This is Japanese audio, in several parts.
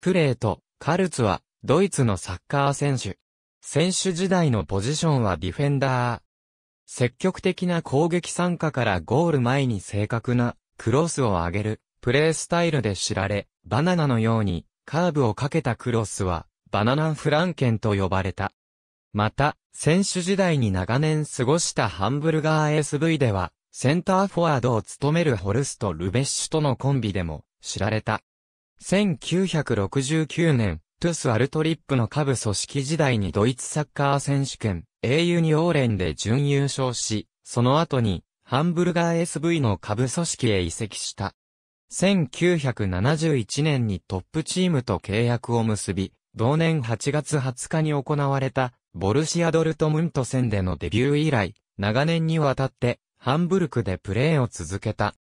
プレート、カルツは、ドイツのサッカー選手。選手時代のポジションはディフェンダー。積極的な攻撃参加からゴール前に正確なクロスを上げるプレースタイルで知られ、バナナのようにカーブをかけたクロスはバナナンフランケンと呼ばれた。また、選手時代に長年過ごしたハンブルガー SV では、センターフォワードを務めるホルスト・ルベッシュとのコンビでも知られた。1969年、トゥス・アルトリップの下部組織時代にドイツサッカー選手権、英雄にオーレンで準優勝し、その後に、ハンブルガー SV の下部組織へ移籍した。1971年にトップチームと契約を結び、同年8月20日に行われた、ボルシア・ドルトムント戦でのデビュー以来、長年にわたって、ハンブルクでプレーを続けた。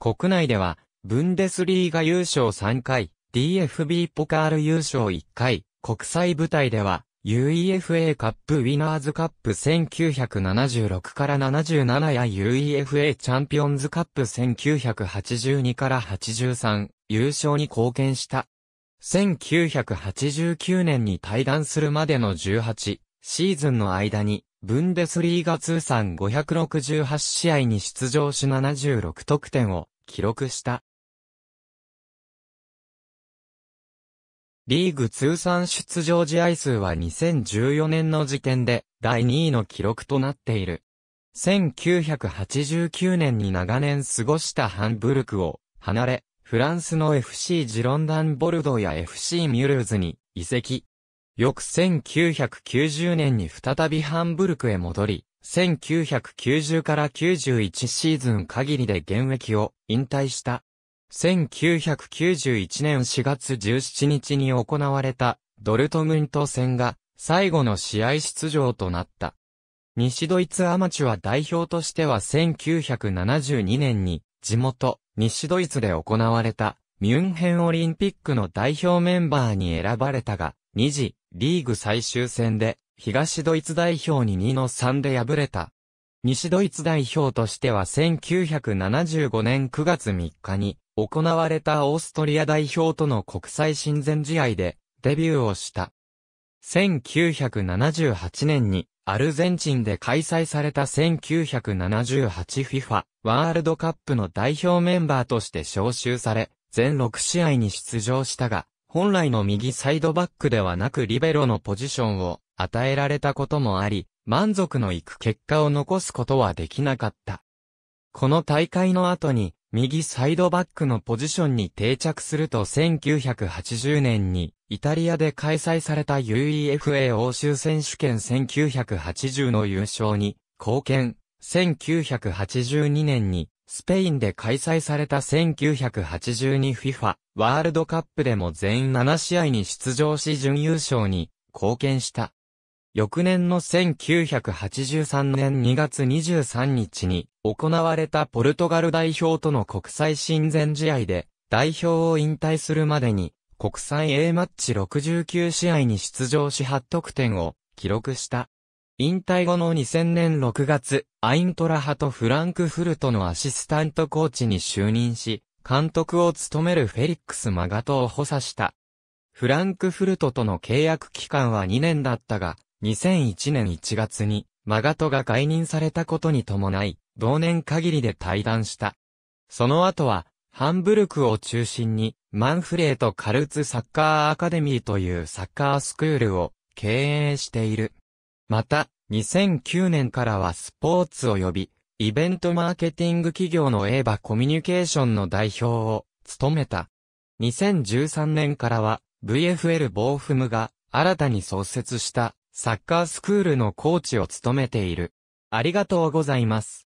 国内では、ブンデスリーガ優勝3回、DFB ポカール優勝1回、国際舞台では、UEFA カップウィナーズカップ1976から77や UEFA チャンピオンズカップ1982から83優勝に貢献した。1989年に退団するまでの18シーズンの間にブンデスリーガ通算568試合に出場し76得点を記録した。リーグ通算出場試合数は2014年の時点で第2位の記録となっている。1989年に長年過ごしたハンブルクを離れ、フランスの FC ジロンダンボルドや FC ミュルーズに移籍。翌1990年に再びハンブルクへ戻り、1990から91シーズン限りで現役を引退した。1991年4月17日に行われたドルトムント戦が最後の試合出場となった。西ドイツアマチュア代表としては1972年に地元西ドイツで行われたミュンヘンオリンピックの代表メンバーに選ばれたが、2次リーグ最終戦で東ドイツ代表に2の3で敗れた。西ドイツ代表としては1975年9月3日に行われたオーストリア代表との国際親善試合でデビューをした。1978年にアルゼンチンで開催された 1978FIFA ワールドカップの代表メンバーとして招集され、全6試合に出場したが、本来の右サイドバックではなくリベロのポジションを与えられたこともあり、満足のいく結果を残すことはできなかった。この大会の後に、右サイドバックのポジションに定着すると1980年にイタリアで開催された UEFA 欧州選手権1980の優勝に貢献。1982年にスペインで開催された 1982FIFA ワールドカップでも全7試合に出場し準優勝に貢献した。翌年の1983年2月23日に行われたポルトガル代表との国際親善試合で代表を引退するまでに国際 A マッチ69試合に出場し8得点を記録した。引退後の2000年6月、アイントラ派とフランクフルトのアシスタントコーチに就任し、監督を務めるフェリックス・マガトを補佐した。フランクフルトとの契約期間は2年だったが、2001年1月に、マガトが解任されたことに伴い、同年限りで退団した。その後は、ハンブルクを中心に、マンフレート・カルツ・サッカー・アカデミーというサッカースクールを経営している。また、2009年からはスポーツ及び、イベントマーケティング企業のエーバコミュニケーションの代表を務めた。2013年からは、VFL ボーフムが新たに創設したサッカースクールのコーチを務めている。ありがとうございます。